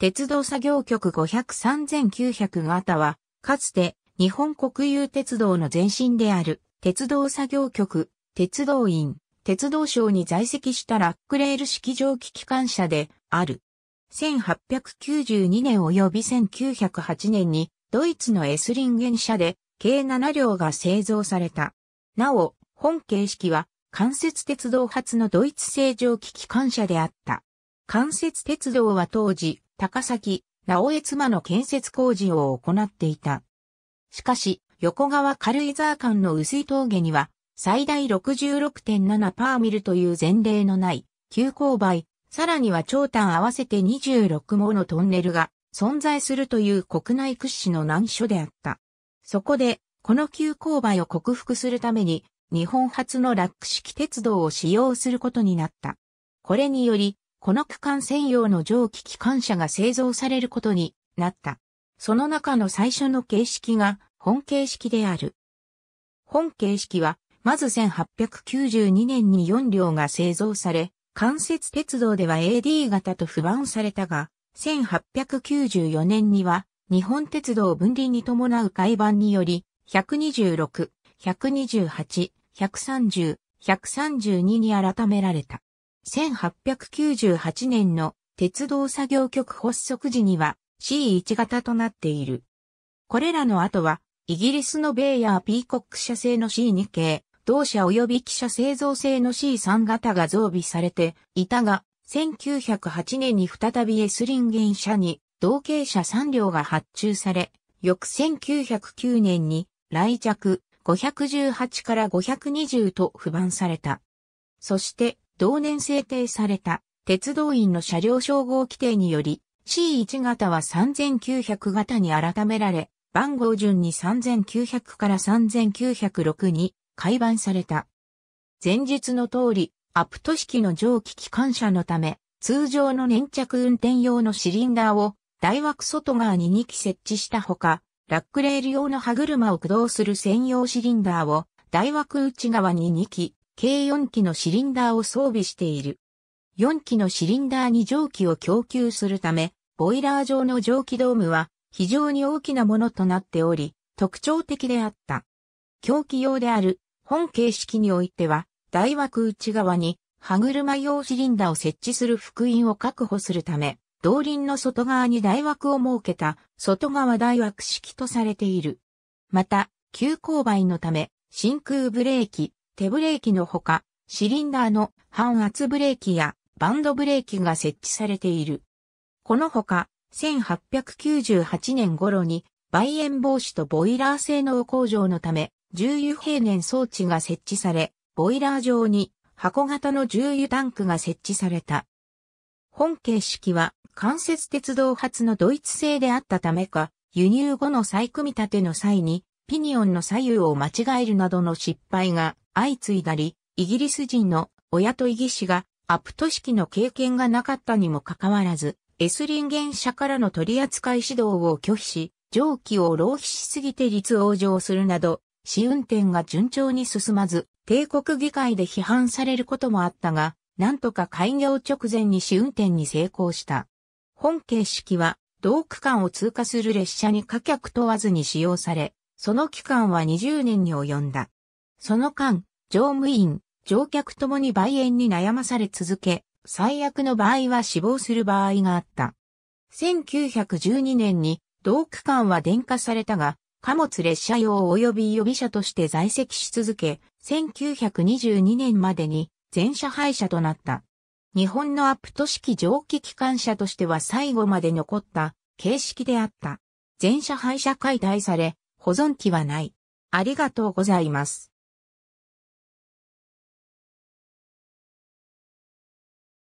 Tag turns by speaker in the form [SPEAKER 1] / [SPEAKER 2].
[SPEAKER 1] 鉄道作業局5 0 3 9 0 0型は、かつて日本国有鉄道の前身である鉄道作業局、鉄道院、鉄道省に在籍したラックレール式蒸気機関車である。1892年及び1908年にドイツのエスリンゲン車で計7両が製造された。なお、本形式は関節鉄道初のドイツ製蒸気機関車であった。関節鉄道は当時、高崎、直江妻の建設工事を行っていた。しかし、横川軽井沢間の薄い峠には、最大66.7パーミルという前例のない、急勾配、さらには長短合わせて26ものトンネルが存在するという国内屈指の難所であった。そこで、この急勾配を克服するために、日本初のラック式鉄道を使用することになった。これにより、この区間専用の蒸気機関車が製造されることになった。その中の最初の形式が本形式である。本形式は、まず1892年に4両が製造され、関節鉄道では AD 型と不満されたが、1894年には日本鉄道分離に伴う改版により、126、128、130、132に改められた。1898年の鉄道作業局発足時には C1 型となっている。これらの後は、イギリスのベイヤー・ピーコック社製の C2 系、同社及び汽車製造製の C3 型が増備されていたが、1908年に再びエスリンゲン社に同型車3両が発注され、翌1909年に来着518から520と不満された。そして同年制定された鉄道員の車両称号規定により C1 型は3900型に改められ、番号順に3900から3906に改版された。前述の通り、アプト式の蒸気機関車のため、通常の粘着運転用のシリンダーを大枠外側に2機設置したほか、ラックレール用の歯車を駆動する専用シリンダーを大枠内側に2機、計4機のシリンダーを装備している。4機のシリンダーに蒸気を供給するため、ボイラー上の蒸気ドームは非常に大きなものとなっており、特徴的であった。狂気用である本形式においては、大枠内側に歯車用シリンダーを設置する福音を確保するため、動輪の外側に大枠を設けた外側大枠式とされている。また、急勾配のため、真空ブレーキ、手ブレーキのほか、シリンダーの半圧ブレーキやバンドブレーキが設置されている。このほか、1898年頃に、梅炎防止とボイラー性能向上のため、重油平年装置が設置され、ボイラー上に箱型の重油タンクが設置された。本形式は関節鉄道発のドイツ製であったためか、輸入後の再組み立ての際にピニオンの左右を間違えるなどの失敗が相次いだり、イギリス人の親と義士がアプト式の経験がなかったにもかかわらず、エスリンゲン社からの取扱い指導を拒否し、蒸気を浪費しすぎて率往生するなど、試運転が順調に進まず、帝国議会で批判されることもあったが、なんとか開業直前に試運転に成功した。本形式は、同区間を通過する列車に貨客問わずに使用され、その期間は20年に及んだ。その間、乗務員、乗客ともに梅炎に悩まされ続け、最悪の場合は死亡する場合があった。1912年に同区間は電化されたが、貨物列車用及び予備車として在籍し続け、1922年までに全車廃車となった。日本のアップト式蒸気機関車としては最後まで残った形式であった。全車廃車解体され、保存期はない。ありがとうございます。